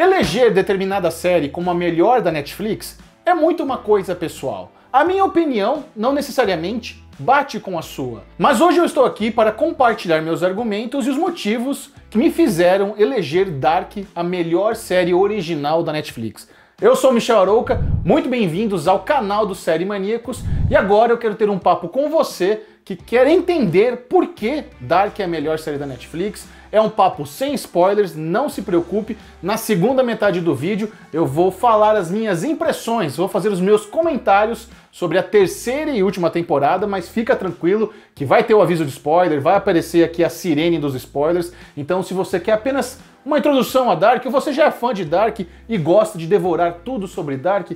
Eleger determinada série como a melhor da Netflix é muito uma coisa pessoal. A minha opinião não necessariamente bate com a sua. Mas hoje eu estou aqui para compartilhar meus argumentos e os motivos que me fizeram eleger Dark a melhor série original da Netflix. Eu sou Michel Arouca, muito bem-vindos ao canal do Série Maníacos e agora eu quero ter um papo com você que quer entender por que Dark é a melhor série da Netflix. É um papo sem spoilers, não se preocupe. Na segunda metade do vídeo eu vou falar as minhas impressões, vou fazer os meus comentários sobre a terceira e última temporada, mas fica tranquilo que vai ter o aviso de spoiler, vai aparecer aqui a sirene dos spoilers. Então, se você quer apenas uma introdução a Dark, ou você já é fã de Dark e gosta de devorar tudo sobre Dark,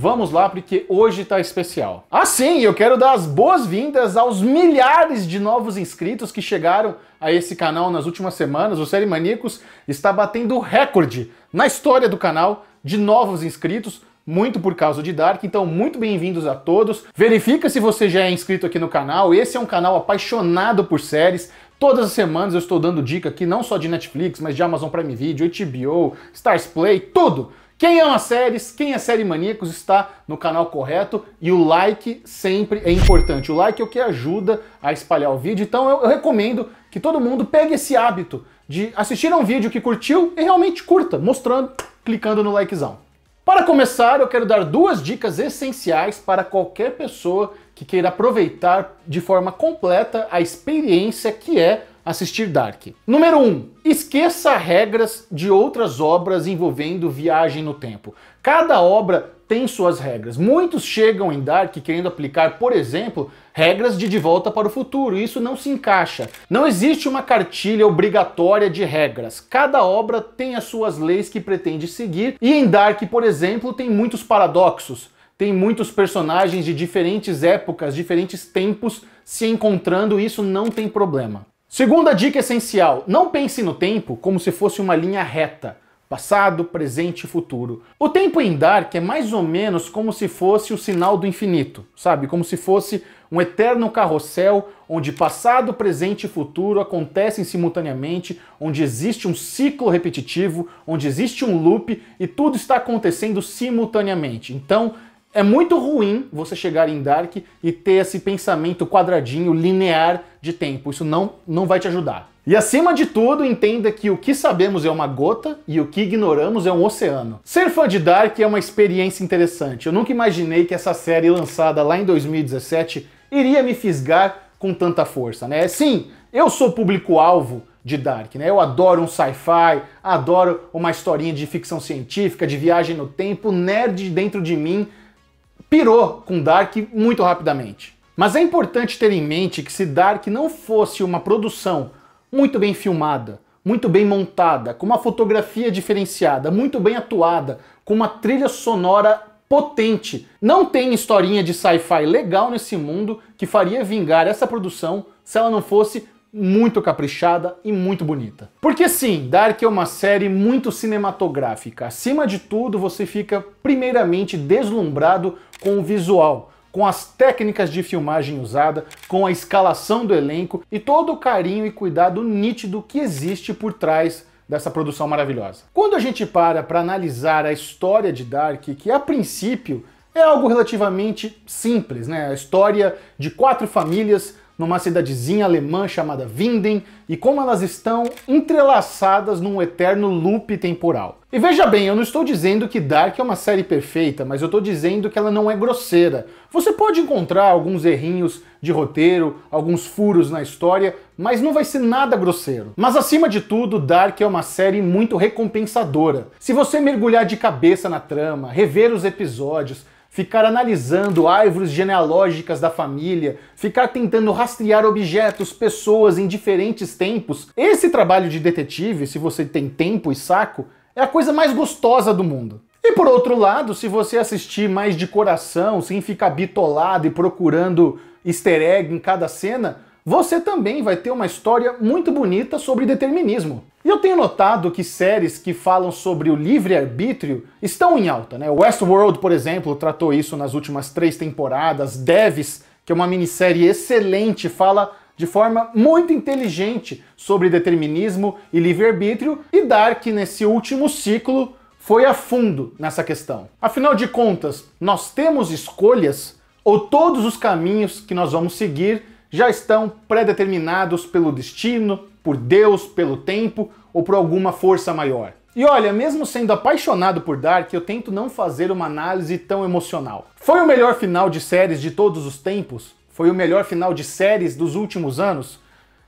Vamos lá porque hoje tá especial. Assim, sim, eu quero dar as boas-vindas aos milhares de novos inscritos que chegaram a esse canal nas últimas semanas. O Série Maníacos está batendo recorde na história do canal de novos inscritos muito por causa de Dark, então muito bem-vindos a todos. Verifica se você já é inscrito aqui no canal, esse é um canal apaixonado por séries. Todas as semanas eu estou dando dica aqui, não só de Netflix, mas de Amazon Prime Video, HBO, Stars Play, tudo! Quem ama séries, quem é série maníacos está no canal correto e o like sempre é importante. O like é o que ajuda a espalhar o vídeo, então eu, recomendo que todo mundo pegue esse hábito de assistir a um vídeo que curtiu e realmente curta, mostrando, clicando no likezão. Para começar, eu quero dar duas dicas essenciais para qualquer pessoa que queira aproveitar de forma completa a experiência que é assistir Dark. Número 1. Um, esqueça regras de outras obras envolvendo viagem no tempo. Cada obra tem suas regras. Muitos chegam em Dark querendo aplicar, por exemplo, regras de De Volta para o Futuro. Isso não se encaixa. Não existe uma cartilha obrigatória de regras. Cada obra tem as suas leis que pretende seguir. E em Dark, por exemplo, tem muitos paradoxos. Tem muitos personagens de diferentes épocas, diferentes tempos se encontrando, isso não tem problema. Segunda dica essencial: não pense no tempo como se fosse uma linha reta. Passado, presente e futuro. O tempo em Dark é mais ou menos como se fosse o sinal do infinito, sabe? Como se fosse um eterno carrossel onde passado, presente e futuro acontecem simultaneamente, onde existe um ciclo repetitivo, onde existe um loop e tudo está acontecendo simultaneamente. Então, é muito ruim você chegar em Dark e ter esse pensamento quadradinho, linear de tempo. Isso não, não vai te ajudar. E acima de tudo, entenda que o que sabemos é uma gota e o que ignoramos é um oceano. Ser fã de Dark é uma experiência interessante. Eu nunca imaginei que essa série lançada lá em 2017 iria me fisgar com tanta força, né? Sim, eu sou público-alvo de Dark, né? Eu adoro um sci-fi, adoro uma historinha de ficção científica, de viagem no tempo, nerd dentro de mim pirou com Dark muito rapidamente. Mas é importante ter em mente que se Dark não fosse uma produção muito bem filmada, muito bem montada, com uma fotografia diferenciada, muito bem atuada, com uma trilha sonora potente. Não tem historinha de sci-fi legal nesse mundo que faria vingar essa produção se ela não fosse muito caprichada e muito bonita. Porque sim, Dark é uma série muito cinematográfica. Acima de tudo, você fica primeiramente deslumbrado com o visual, com as técnicas de filmagem usada, com a escalação do elenco e todo o carinho e cuidado nítido que existe por trás dessa produção maravilhosa. Quando a gente para para analisar a história de Dark, que a princípio é algo relativamente simples, né? A história de quatro famílias numa cidadezinha alemã chamada Winden, e como elas estão entrelaçadas num eterno loop temporal. E veja bem, eu não estou dizendo que Dark é uma série perfeita, mas eu estou dizendo que ela não é grosseira. Você pode encontrar alguns errinhos de roteiro, alguns furos na história, mas não vai ser nada grosseiro. Mas acima de tudo, Dark é uma série muito recompensadora. Se você mergulhar de cabeça na trama, rever os episódios, ficar analisando árvores genealógicas da família, ficar tentando rastrear objetos, pessoas em diferentes tempos. Esse trabalho de detetive, se você tem tempo e saco, é a coisa mais gostosa do mundo. E por outro lado, se você assistir mais de coração, sem ficar bitolado e procurando easter egg em cada cena, você também vai ter uma história muito bonita sobre determinismo. E eu tenho notado que séries que falam sobre o livre-arbítrio estão em alta, né? Westworld, por exemplo, tratou isso nas últimas três temporadas. Devs, que é uma minissérie excelente, fala de forma muito inteligente sobre determinismo e livre-arbítrio. E Dark, nesse último ciclo, foi a fundo nessa questão. Afinal de contas, nós temos escolhas ou todos os caminhos que nós vamos seguir já estão predeterminados pelo destino, por Deus, pelo tempo ou por alguma força maior. E olha, mesmo sendo apaixonado por Dark, eu tento não fazer uma análise tão emocional. Foi o melhor final de séries de todos os tempos? Foi o melhor final de séries dos últimos anos?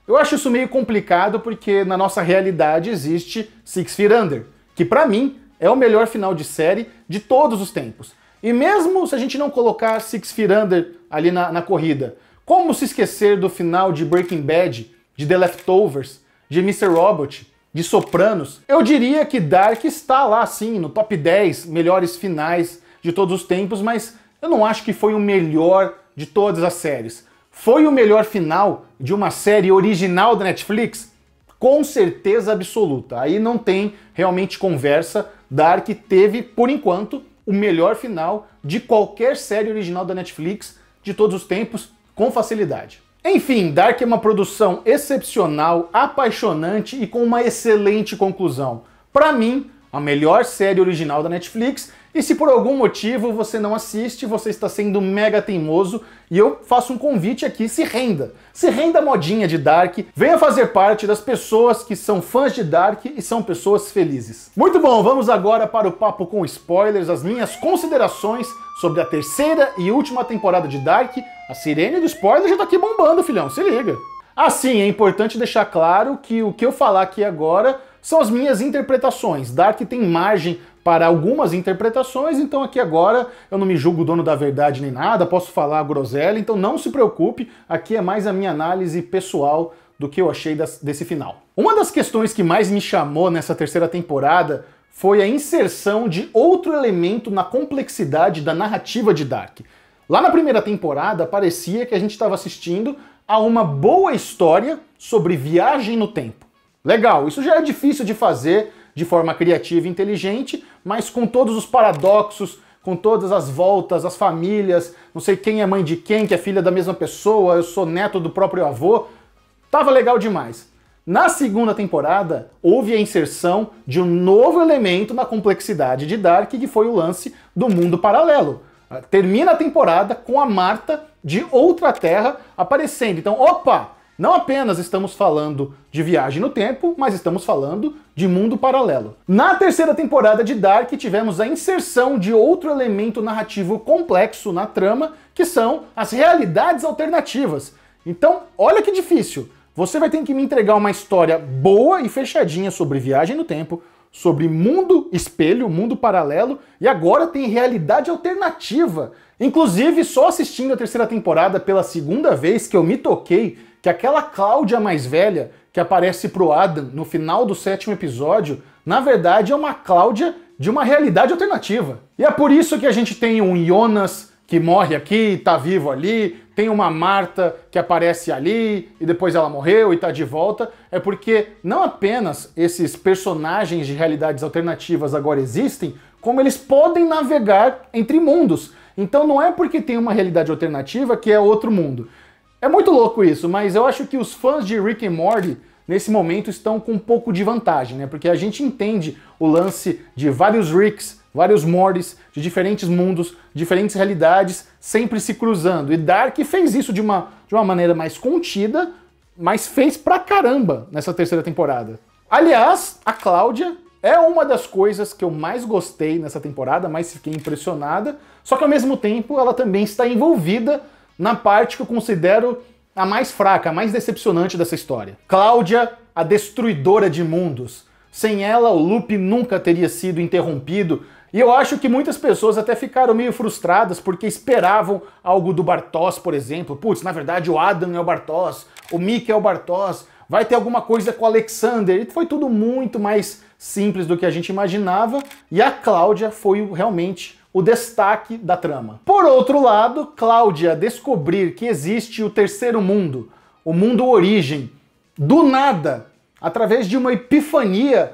Eu acho isso meio complicado porque na nossa realidade existe Six Feet Under, que para mim é o melhor final de série de todos os tempos. E mesmo se a gente não colocar Six Feet Under ali na, na corrida, como se esquecer do final de Breaking Bad, de The Leftovers, de Mr. Robot, de Sopranos, eu diria que Dark está lá sim, no top 10 melhores finais de todos os tempos, mas eu não acho que foi o melhor de todas as séries. Foi o melhor final de uma série original da Netflix? Com certeza absoluta. Aí não tem realmente conversa. Dark teve, por enquanto, o melhor final de qualquer série original da Netflix de todos os tempos, com facilidade. Enfim, Dark é uma produção excepcional, apaixonante e com uma excelente conclusão. Para mim, a melhor série original da Netflix e se por algum motivo você não assiste, você está sendo mega teimoso, e eu faço um convite aqui, se renda. Se renda modinha de Dark, venha fazer parte das pessoas que são fãs de Dark e são pessoas felizes. Muito bom, vamos agora para o papo com spoilers, as minhas considerações sobre a terceira e última temporada de Dark. A sirene do spoiler já tá aqui bombando, filhão, se liga. Assim, é importante deixar claro que o que eu falar aqui agora são as minhas interpretações. Dark tem margem para algumas interpretações, então aqui agora eu não me julgo dono da verdade nem nada, posso falar groselha, então não se preocupe, aqui é mais a minha análise pessoal do que eu achei desse final. Uma das questões que mais me chamou nessa terceira temporada foi a inserção de outro elemento na complexidade da narrativa de Dark. Lá na primeira temporada, parecia que a gente estava assistindo a uma boa história sobre viagem no tempo. Legal, isso já é difícil de fazer de forma criativa e inteligente, mas com todos os paradoxos, com todas as voltas, as famílias, não sei quem é mãe de quem, que é filha da mesma pessoa, eu sou neto do próprio avô. Tava legal demais. Na segunda temporada, houve a inserção de um novo elemento na complexidade de Dark, que foi o lance do mundo paralelo. Termina a temporada com a Marta de outra terra aparecendo. Então, opa, não apenas estamos falando de viagem no tempo, mas estamos falando de mundo paralelo. Na terceira temporada de Dark, tivemos a inserção de outro elemento narrativo complexo na trama, que são as realidades alternativas. Então, olha que difícil. Você vai ter que me entregar uma história boa e fechadinha sobre viagem no tempo, sobre mundo espelho, mundo paralelo, e agora tem realidade alternativa. Inclusive, só assistindo a terceira temporada pela segunda vez que eu me toquei que aquela Cláudia mais velha que aparece pro Adam no final do sétimo episódio, na verdade é uma Cláudia de uma realidade alternativa. E é por isso que a gente tem um Jonas que morre aqui, tá vivo ali, tem uma Marta que aparece ali e depois ela morreu e tá de volta. É porque não apenas esses personagens de realidades alternativas agora existem, como eles podem navegar entre mundos. Então não é porque tem uma realidade alternativa que é outro mundo. É muito louco isso, mas eu acho que os fãs de Rick and Morty nesse momento estão com um pouco de vantagem, né? Porque a gente entende o lance de vários Ricks, vários Mortys, de diferentes mundos, diferentes realidades, sempre se cruzando. E Dark fez isso de uma, de uma maneira mais contida, mas fez pra caramba nessa terceira temporada. Aliás, a Cláudia é uma das coisas que eu mais gostei nessa temporada, mais fiquei impressionada, só que ao mesmo tempo ela também está envolvida na parte que eu considero a mais fraca, a mais decepcionante dessa história. Cláudia, a destruidora de mundos. Sem ela, o loop nunca teria sido interrompido. E eu acho que muitas pessoas até ficaram meio frustradas porque esperavam algo do Bartos, por exemplo. Putz, na verdade o Adam é o Bartos, o Mick é o Bartos, vai ter alguma coisa com o Alexander. E foi tudo muito mais simples do que a gente imaginava. E a Cláudia foi realmente o destaque da trama. Por outro lado, Cláudia descobrir que existe o terceiro mundo, o mundo origem, do nada, através de uma epifania,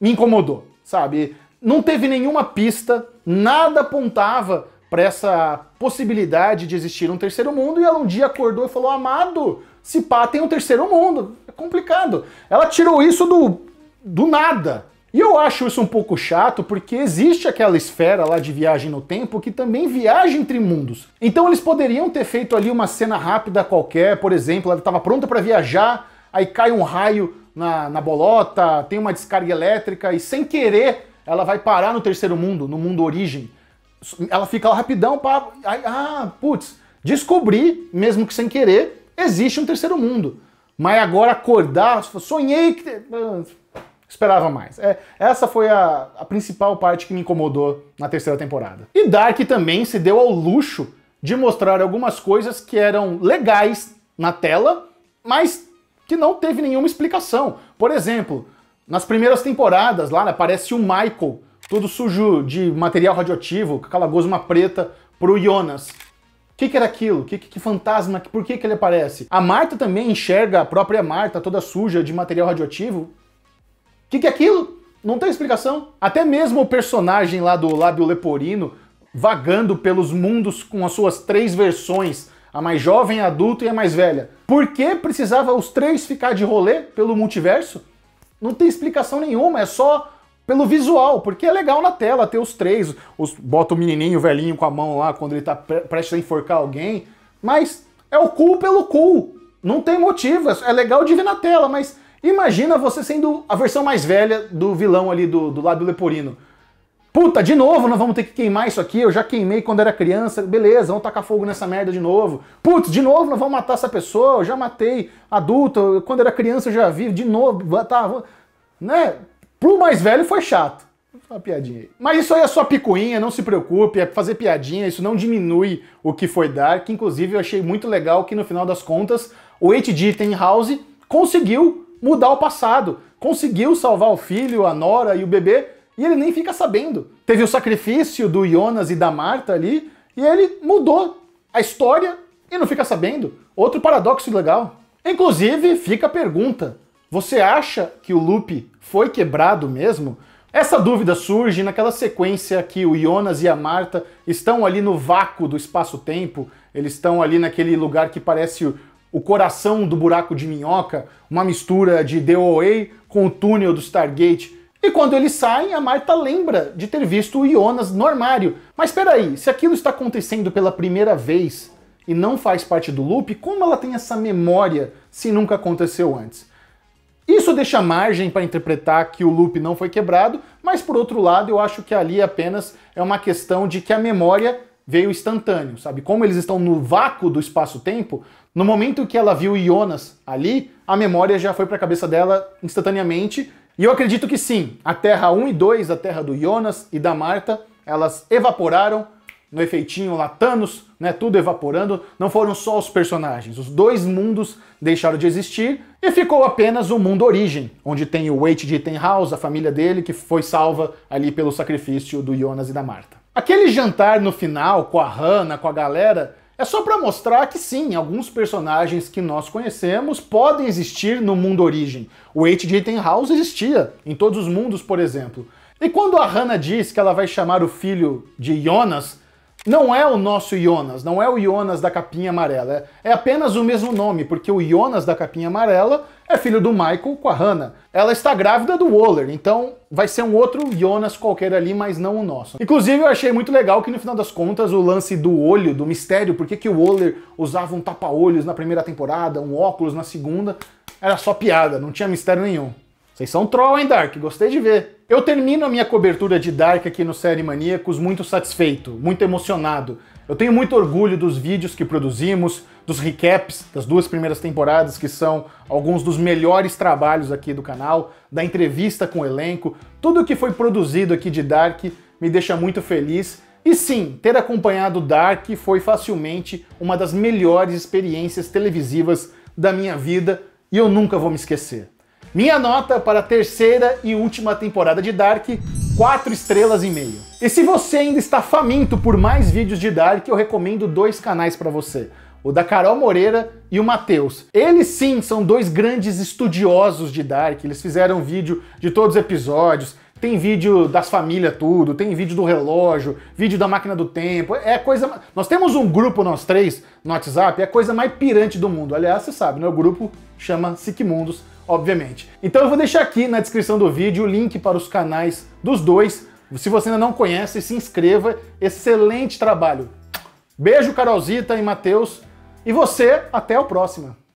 me incomodou, sabe? Não teve nenhuma pista, nada apontava para essa possibilidade de existir um terceiro mundo e ela um dia acordou e falou: "Amado, se pá, tem um terceiro mundo". É complicado. Ela tirou isso do do nada. E eu acho isso um pouco chato porque existe aquela esfera lá de viagem no tempo que também viaja entre mundos. Então eles poderiam ter feito ali uma cena rápida qualquer, por exemplo, ela estava pronta para viajar, aí cai um raio na, na bolota, tem uma descarga elétrica e sem querer ela vai parar no terceiro mundo, no mundo origem. Ela fica lá rapidão, pá, ah, putz, descobri, mesmo que sem querer, existe um terceiro mundo. Mas agora acordar, sonhei que. Esperava mais. É, essa foi a, a principal parte que me incomodou na terceira temporada. E Dark também se deu ao luxo de mostrar algumas coisas que eram legais na tela, mas que não teve nenhuma explicação. Por exemplo, nas primeiras temporadas lá, né, aparece o Michael, todo sujo de material radioativo, com aquela gosma preta, pro Jonas. O que, que, era aquilo? Que, que, que, fantasma? Por que, que ele aparece? A Marta também enxerga a própria Marta toda suja de material radioativo que, que é aquilo? Não tem explicação. Até mesmo o personagem lá do Lábio Leporino, vagando pelos mundos com as suas três versões, a mais jovem, a adulta e a mais velha. Por que precisava os três ficar de rolê pelo multiverso? Não tem explicação nenhuma, é só pelo visual, porque é legal na tela ter os três, os, bota o menininho velhinho com a mão lá quando ele tá pre prestes a enforcar alguém, mas é o cu pelo cu, não tem motivo, é, é legal de ver na tela, mas Imagina você sendo a versão mais velha do vilão ali do, do lado do Leporino. Puta, de novo nós vamos ter que queimar isso aqui. Eu já queimei quando era criança. Beleza, vamos tacar fogo nessa merda de novo. Putz, de novo nós vamos matar essa pessoa. Eu já matei adulto. Quando era criança eu já vi. De novo, tá. Né? Pro mais velho foi chato. Uma piadinha aí. Mas isso aí é só picuinha, não se preocupe, é fazer piadinha, isso não diminui o que foi dar, que inclusive eu achei muito legal que no final das contas o H.D. House conseguiu mudar o passado. Conseguiu salvar o filho, a nora e o bebê, e ele nem fica sabendo. Teve o sacrifício do Jonas e da Marta ali, e ele mudou a história e não fica sabendo. Outro paradoxo legal. Inclusive, fica a pergunta: você acha que o loop foi quebrado mesmo? Essa dúvida surge naquela sequência que o Jonas e a Marta estão ali no vácuo do espaço-tempo, eles estão ali naquele lugar que parece o coração do buraco de minhoca, uma mistura de DOA com o túnel do Stargate. E quando eles saem, a Marta lembra de ter visto o Jonas no armário. Mas peraí, se aquilo está acontecendo pela primeira vez e não faz parte do loop, como ela tem essa memória se nunca aconteceu antes? Isso deixa margem para interpretar que o loop não foi quebrado, mas por outro lado, eu acho que ali apenas é uma questão de que a memória veio instantâneo, sabe? Como eles estão no vácuo do espaço-tempo, no momento que ela viu Jonas ali, a memória já foi para a cabeça dela instantaneamente. E eu acredito que sim, a Terra 1 e 2, a Terra do Jonas e da Marta, elas evaporaram no efeitinho lá Thanos, né, tudo evaporando, não foram só os personagens. Os dois mundos deixaram de existir e ficou apenas o mundo origem, onde tem o Wait de House, a família dele, que foi salva ali pelo sacrifício do Jonas e da Marta. Aquele jantar no final, com a Hannah, com a galera, é só para mostrar que sim, alguns personagens que nós conhecemos podem existir no mundo origem. O H.G. House existia em todos os mundos, por exemplo. E quando a Hannah diz que ela vai chamar o filho de Jonas, não é o nosso Jonas, não é o Jonas da capinha amarela. É, é apenas o mesmo nome, porque o Jonas da capinha amarela é filho do Michael com a Hannah. Ela está grávida do Waller, então vai ser um outro Jonas qualquer ali, mas não o nosso. Inclusive, eu achei muito legal que no final das contas o lance do olho, do mistério, por que, que o Waller usava um tapa-olhos na primeira temporada, um óculos na segunda, era só piada, não tinha mistério nenhum. Vocês são troll, hein, Dark? Gostei de ver. Eu termino a minha cobertura de Dark aqui no Série Maníacos muito satisfeito, muito emocionado. Eu tenho muito orgulho dos vídeos que produzimos, dos recaps das duas primeiras temporadas, que são alguns dos melhores trabalhos aqui do canal, da entrevista com o elenco, tudo o que foi produzido aqui de Dark me deixa muito feliz. E sim, ter acompanhado Dark foi facilmente uma das melhores experiências televisivas da minha vida e eu nunca vou me esquecer. Minha nota para a terceira e última temporada de Dark 4 estrelas e meio. E se você ainda está faminto por mais vídeos de Dark, eu recomendo dois canais para você o da Carol Moreira e o Matheus. Eles sim são dois grandes estudiosos de Dark, eles fizeram vídeo de todos os episódios, tem vídeo das famílias tudo, tem vídeo do relógio, vídeo da máquina do tempo, é coisa... Nós temos um grupo, nós três, no WhatsApp, é a coisa mais pirante do mundo. Aliás, você sabe, né? O grupo chama Siquemundos, obviamente. Então eu vou deixar aqui na descrição do vídeo o link para os canais dos dois. Se você ainda não conhece, se inscreva. Excelente trabalho. Beijo, Carolzita e Matheus. E você, até a próxima!